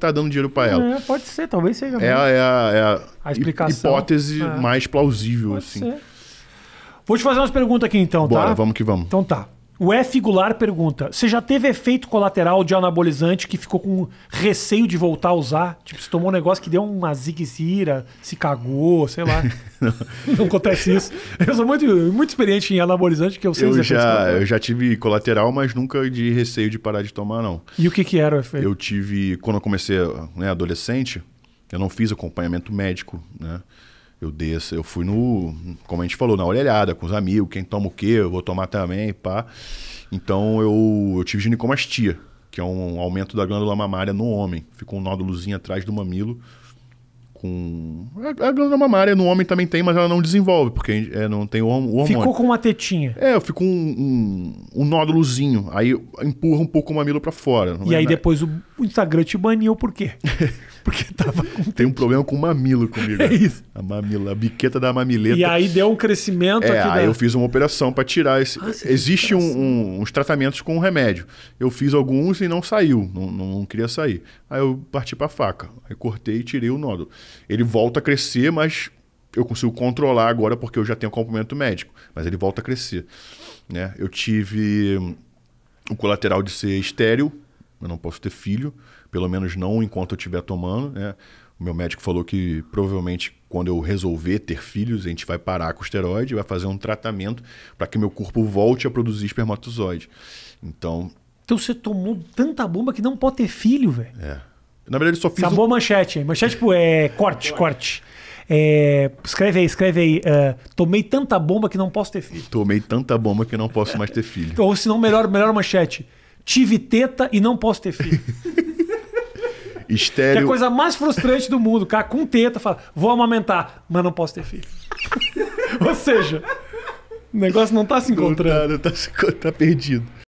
tá dando dinheiro para ela. É, pode ser, talvez seja. É, a, é a, é a, a explicação. hipótese é. mais plausível, pode assim. Ser. Vou te fazer umas perguntas aqui então, Bora, tá? Bora, vamos que vamos. Então tá. O F. Goulart pergunta: você já teve efeito colateral de anabolizante que ficou com receio de voltar a usar? Tipo, você tomou um negócio que deu uma zigzira, se cagou, sei lá. não. não. acontece isso. Eu sou muito, muito experiente em anabolizante, que eu sei eu já, eu já tive colateral, mas nunca de receio de parar de tomar, não. E o que, que era o efeito? Eu tive, quando eu comecei né, adolescente, eu não fiz acompanhamento médico, né? Eu desço, eu fui no, como a gente falou, na orelhada, com os amigos, quem toma o quê, eu vou tomar também, pá. Então eu, eu tive ginecomastia, que é um aumento da glândula mamária no homem. Ficou um nódulozinho atrás do mamilo. Com... A, glândula mamária no homem também tem, mas ela não desenvolve, porque é, não tem o, hormônio. Ficou com uma tetinha. É, eu fico um, um, um nódulozinho. Aí empurra um pouco o mamilo para fora. E é aí depois o o Instagram te baniu por quê? Porque tava com... Tem um problema com o mamilo comigo. É isso. A mamila, a biqueta da mamileta. E aí deu um crescimento é, Aí da... eu fiz uma operação para tirar esse. Ah, Existem um, um, uns tratamentos com um remédio. Eu fiz alguns e não saiu, não, não, não queria sair. Aí eu parti para faca. Aí cortei e tirei o nódulo. Ele volta a crescer, mas eu consigo controlar agora porque eu já tenho acompanhamento médico. Mas ele volta a crescer. Né? Eu tive o colateral de ser estéreo eu não posso ter filho, pelo menos não enquanto eu estiver tomando. Né? O meu médico falou que provavelmente quando eu resolver ter filhos, a gente vai parar com o esteroide, vai fazer um tratamento para que meu corpo volte a produzir espermatozoide. Então. Então você tomou tanta bomba que não pode ter filho, velho. É. Na verdade, eu só fiz. Sabor um... manchete. Manchete, tipo, é. Corte, corte. É, escreve aí, escreve aí. Uh, tomei tanta bomba que não posso ter filho. Tomei tanta bomba que não posso mais ter filho. Então, ou se não, melhor, melhor manchete tive teta e não posso ter filho. Estéreo... Que é a coisa mais frustrante do mundo. O cara com teta fala, vou amamentar, mas não posso ter filho. Ou seja, o negócio não tá se tá, encontrando. Não tá, não tá, tá perdido.